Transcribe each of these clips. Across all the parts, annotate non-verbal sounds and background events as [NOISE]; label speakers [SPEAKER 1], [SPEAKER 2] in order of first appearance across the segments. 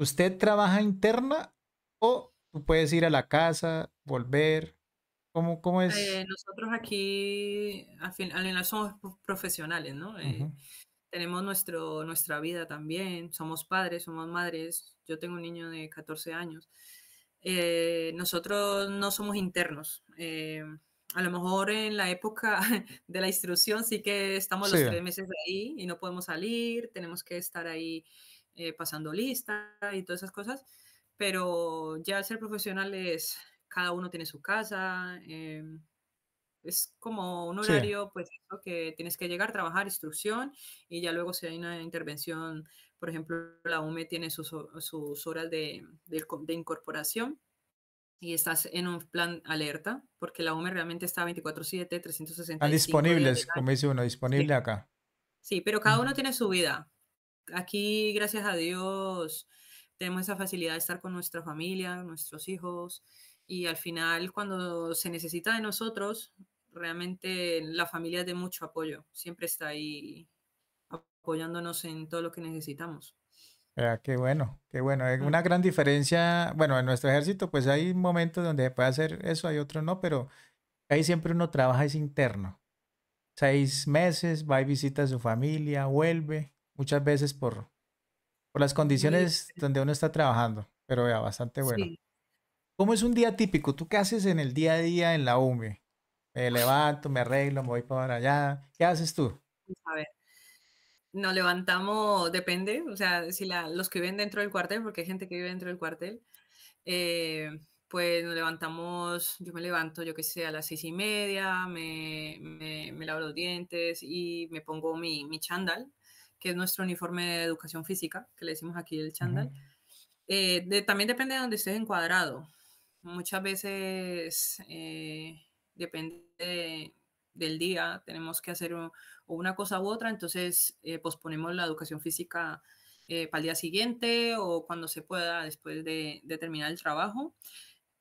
[SPEAKER 1] ¿Usted trabaja interna o tú puedes ir a la casa, volver? ¿Cómo, cómo es? Eh,
[SPEAKER 2] nosotros aquí al final somos profesionales, ¿no? Eh, tenemos nuestro, nuestra vida también, somos padres, somos madres, yo tengo un niño de 14 años. Eh, nosotros no somos internos. a lo mejor en la época [LAUGHS] de la instrucción sí que estamos los tres meses ahí y no podemos salir, tenemos que estar ahí eh, pasando lista y todas esas cosas, pero ya al ser profesionales, cada uno tiene su casa, eh, es como un horario, pues, que tienes que llegar, trabajar, instrucción, y ya luego si hay una intervención, por ejemplo, la UME tiene sus, sus horas de, incorporación, y estás en un plan alerta, porque la UME realmente está 24-7, 365. Están disponibles, como dice
[SPEAKER 1] uno, disponible acá.
[SPEAKER 2] Sí, pero cada uno tiene su vida aquí, gracias a Dios, tenemos esa facilidad de estar con nuestra familia, nuestros hijos, y al final cuando se necesita de nosotros, realmente la familia es de mucho apoyo, siempre está ahí apoyándonos en todo lo que necesitamos.
[SPEAKER 1] Ah, qué bueno, qué bueno. Es una gran diferencia. Bueno, en nuestro ejército, pues hay momentos donde se puede hacer eso, hay otros no, pero ahí siempre uno trabaja, es interno. Seis meses, va y visita a su familia, vuelve, muchas veces por, por las condiciones donde uno está trabajando, pero vea, bastante bueno. ¿Cómo es un día típico? ¿Tú qué haces en el día a día en la UME? Me levanto, me arreglo, me voy para allá. ¿Qué haces tú?
[SPEAKER 2] A ver, nos levantamos, depende, o sea, si los que viven dentro del cuartel, porque hay gente que vive dentro del cuartel, eh, pues nos levantamos, yo me levanto, yo qué sé, a las seis y media, me, me, lavo los dientes y me pongo mi, mi chándal, que es nuestro uniforme de educación física, que le decimos aquí el chándal. Eh, también depende de donde estés encuadrado. Muchas veces eh, depende del día, tenemos que hacer una cosa u otra, entonces eh, posponemos la educación física para el día siguiente o cuando se pueda después de, terminar el trabajo.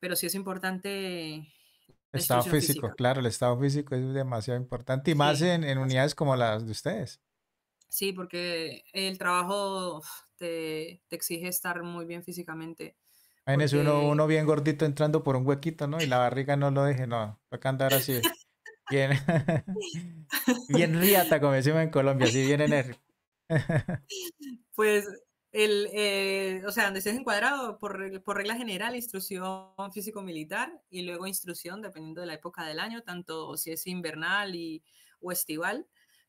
[SPEAKER 2] Pero sí es importante el estado físico,
[SPEAKER 1] claro, el estado físico es demasiado importante y más en, unidades como las de ustedes.
[SPEAKER 2] Sí, porque el trabajo te, te exige estar muy bien físicamente.
[SPEAKER 1] Imagínese uno, uno bien gordito entrando por un huequito, ¿no? Y la barriga no lo deje, no. Toca andar así. Bien.
[SPEAKER 2] [LAUGHS]
[SPEAKER 1] bien riata, como decimos en Colombia, así bien enérgico. [LAUGHS]
[SPEAKER 2] pues el, eh, o sea, donde estés encuadrado, por, por regla general, instrucción físico-militar y luego instrucción, dependiendo de la época del año, tanto si es invernal y, o estival,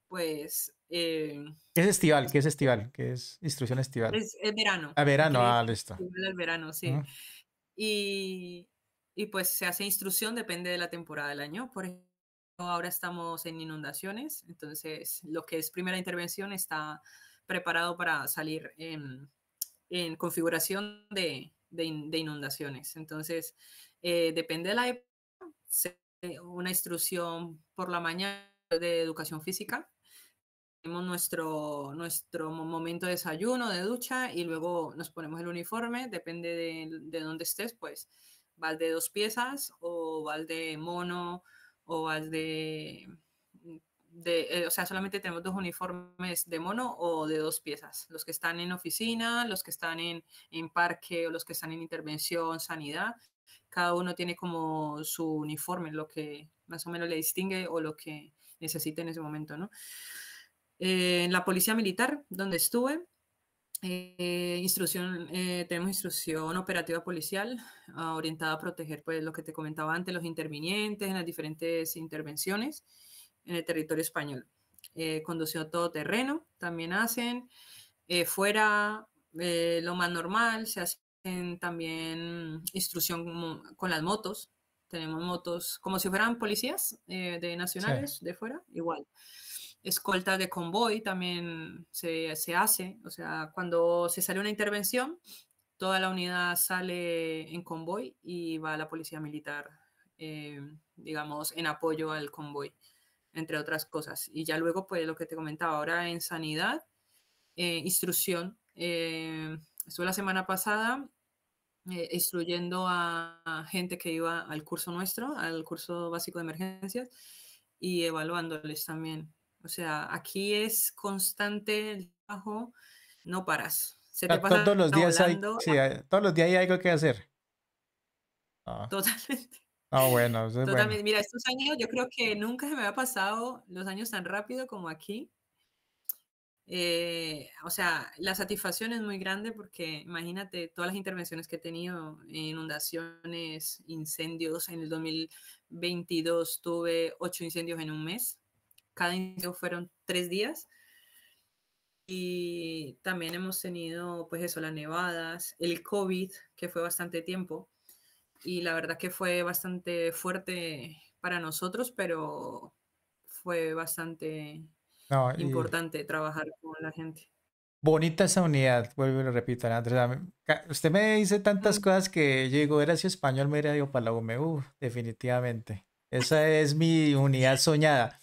[SPEAKER 2] pues... Eh,
[SPEAKER 1] es estival, ¿qué es estival? ¿Qué es instrucción estival? Es, es verano. A verano, ah, listo. El
[SPEAKER 2] verano, sí. y, y, pues se hace instrucción, depende de la temporada del año. Por ejemplo, ahora estamos en inundaciones, entonces lo que es primera intervención está preparado para salir en, configuración de, de, inundaciones. Entonces, eh, depende de la época, una instrucción por la mañana de educación física tenemos nuestro, nuestro momento de desayuno, de ducha y luego nos ponemos el uniforme, depende de, de dónde estés, pues val de dos piezas o val de mono o vas de... Eh, o sea, solamente tenemos dos uniformes de mono o de dos piezas, los que están en oficina, los que están en, en parque o los que están en intervención, sanidad. Cada uno tiene como su uniforme, lo que más o menos le distingue o lo que necesita en ese momento, ¿no? Eh, en la policía militar donde estuve. Eh, instrucción, eh, tenemos instrucción operativa policial ah, orientada a proteger pues, lo que te comentaba antes, los intervinientes en las diferentes intervenciones en el territorio español. conducción terreno también hacen. fuera, lo más normal, se hacen también instrucción con las motos. Tenemos motos como si fueran policías de nacionales de fuera, igual escolta de convoy también se, hace. O sea, cuando se sale una intervención, toda la unidad sale en convoy y va a la policía militar, eh, digamos, en apoyo al convoy, entre otras cosas. Y ya luego, pues lo que te comentaba ahora en sanidad, eh, instrucción. Eh, estuve la semana pasada eh, instruyendo a gente que iba al curso nuestro, al curso básico de emergencias, y evaluándoles también o sea, aquí es constante el trabajo, no paras. todos los días hay, eh,
[SPEAKER 1] todos los días hay algo que hacer.
[SPEAKER 2] Ah. Totalmente.
[SPEAKER 1] Ah, bueno, es
[SPEAKER 2] Mira, estos años yo creo que nunca se me ha pasado los años tan rápido como aquí. Eh, o sea, la satisfacción es muy grande porque imagínate todas las intervenciones que he tenido, inundaciones, incendios. En el 2022 tuve ocho incendios en un mes cada incendio fueron tres días. Y también hemos tenido, pues eso, las nevadas, el COVID, que fue bastante tiempo. Y la verdad que fue bastante fuerte para nosotros, pero fue bastante
[SPEAKER 1] importante
[SPEAKER 2] trabajar con la gente.
[SPEAKER 1] Bonita esa unidad, vuelvo y lo repito, Usted me dice tantas mm. cosas que yo digo, era español me hubiera ido para la me definitivamente. Esa es mi unidad soñada.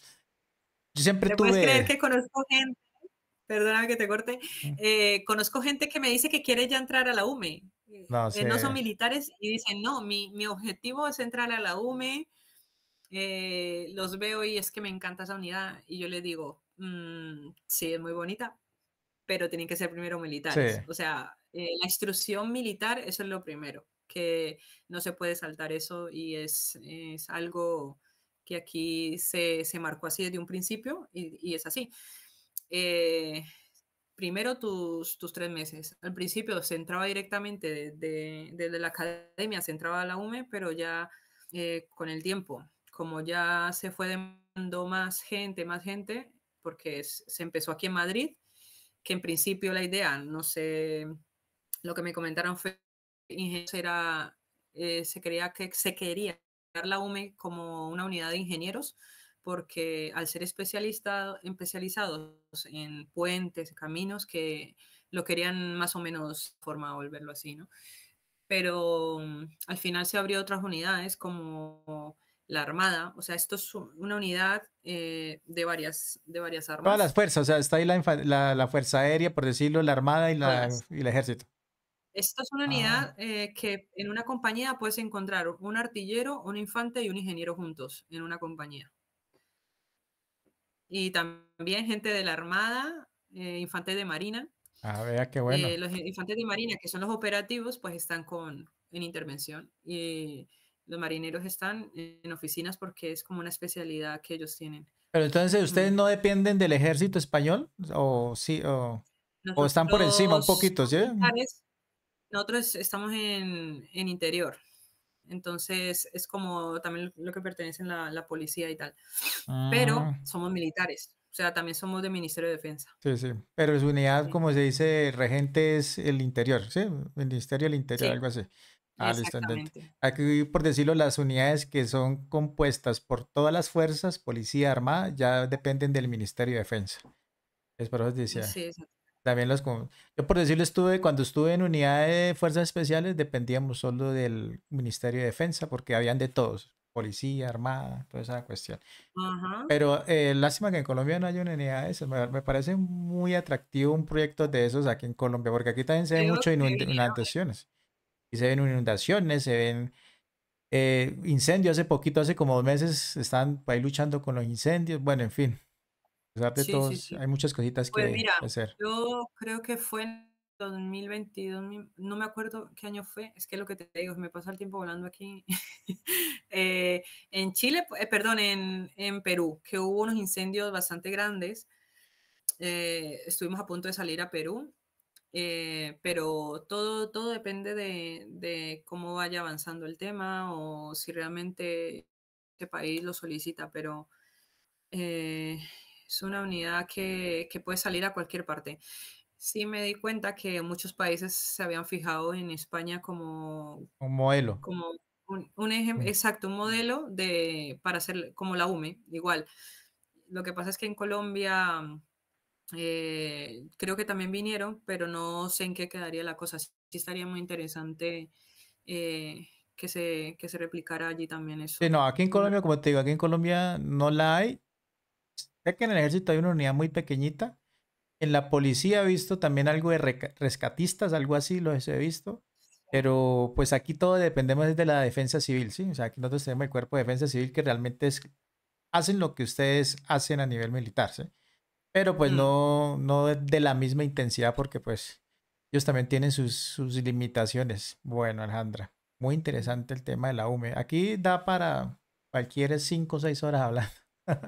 [SPEAKER 1] Yo siempre Puedes creer
[SPEAKER 2] que conozco gente, perdóname que te corte, eh, conozco gente que me dice que quiere ya entrar a la UME. Eh, no, eh, no son militares y dicen, no, mi, mi objetivo es entrar a la UME, los veo y es que me encanta esa unidad. Y yo les digo, mm, sí, es muy bonita, pero tienen que ser primero militares. O sea, la instrucción militar, eso es lo primero, que no se puede saltar eso y es, es algo que aquí se, marcó así desde un principio y, es así. Eh, primero tus, tres meses. Al principio se entraba directamente desde de, la academia, se entraba a la UME, pero ya eh, con el tiempo, como ya se fue demandando más gente, más gente, porque se empezó aquí en Madrid, que en principio la idea, no sé, lo que me comentaron fue era, eh, se, que, se quería la UME como una unidad de ingenieros, porque al ser especializados en puentes, caminos, que lo querían más o menos forma volverlo así, ¿no? Pero mm, al final se abrió otras unidades como la Armada, o sea, esto es una unidad eh, de, varias, de varias armas. Todas las
[SPEAKER 1] fuerzas, o sea, está ahí la, Fuerza Aérea, por decirlo, la Armada y el Ejército.
[SPEAKER 2] Esto es una ah. unidad eh, que en una compañía puedes encontrar un artillero, un infante y un ingeniero juntos en una compañía. Y también gente de la Armada, eh, infantes de Marina.
[SPEAKER 1] Ah, vea qué bueno. Eh,
[SPEAKER 2] los infantes de Marina, que son los operativos, pues están con, en intervención. Y los marineros están en oficinas porque es como una especialidad que ellos tienen.
[SPEAKER 1] Pero entonces, ¿ustedes mm. no dependen del ejército español? ¿O sí? O, están por encima un poquito? ¿sí?
[SPEAKER 2] Nosotros estamos en, interior, entonces es como también lo que pertenece a la, policía y tal. Pero ah. somos militares, o sea, también somos del Ministerio de Defensa.
[SPEAKER 1] Sí, sí, pero su unidad, como se dice, regente es el interior, ¿sí? Ministerio del Interior, algo así. Ah, Exactamente. Aquí, por decirlo, las unidades que son compuestas por todas las fuerzas, policía, armada, ya dependen del Ministerio de Defensa. Es por eso decía. Sí, exacto. También los Yo por decirlo estuve, cuando estuve en unidad de fuerzas especiales dependíamos solo del Ministerio de Defensa porque habían de todos, policía, armada, toda esa cuestión. Pero eh, lástima que en Colombia no haya una unidad de esas. Me, parece muy atractivo un proyecto de esos aquí en Colombia porque aquí también se ven mucho inundaciones. Y se ven inundaciones, se ven... Eh, incendios hace poquito, hace como dos meses, están ahí luchando con los incendios. Bueno, en fin, hay muchas cositas pues que hacer.
[SPEAKER 2] Yo creo que fue en 2022, no me acuerdo qué año fue, es que lo que te digo, me pasa el tiempo volando aquí. [LAUGHS] Eh, en Chile, eh, perdón, en, Perú, que hubo unos incendios bastante grandes. Eh, estuvimos a punto de salir a Perú, pero todo, todo depende de, de cómo vaya avanzando el tema o si realmente este país lo solicita, pero eh, es una unidad que, puede salir a cualquier parte. Sí me di cuenta que muchos países se habían fijado en España como...
[SPEAKER 1] Un modelo. Como
[SPEAKER 2] un, ejemplo, mm. exacto, un modelo de, para hacer como la UME, igual. Lo que pasa es que en Colombia mm, eh, creo que también vinieron, pero no sé en qué quedaría la cosa. Sí estaría muy interesante eh, que, se, que se replicara allí también eso.
[SPEAKER 1] Sí, no, aquí en Colombia, como te digo, aquí en Colombia no la hay Sé que en el ejército hay una unidad muy pequeñita. En la policía he visto también algo de rescatistas, algo así, lo he visto. Pero pues aquí todo dependemos de la defensa civil, ¿sí? O sea, aquí nosotros tenemos el cuerpo de defensa civil que realmente es, hacen lo que ustedes hacen a nivel militar, ¿sí? Pero pues mm. no, no de la misma intensidad porque pues ellos también tienen sus, sus limitaciones. Bueno, Alejandra, muy interesante el tema de la UME. Aquí da para cualquier 5 o 6 horas hablando. [LAUGHS]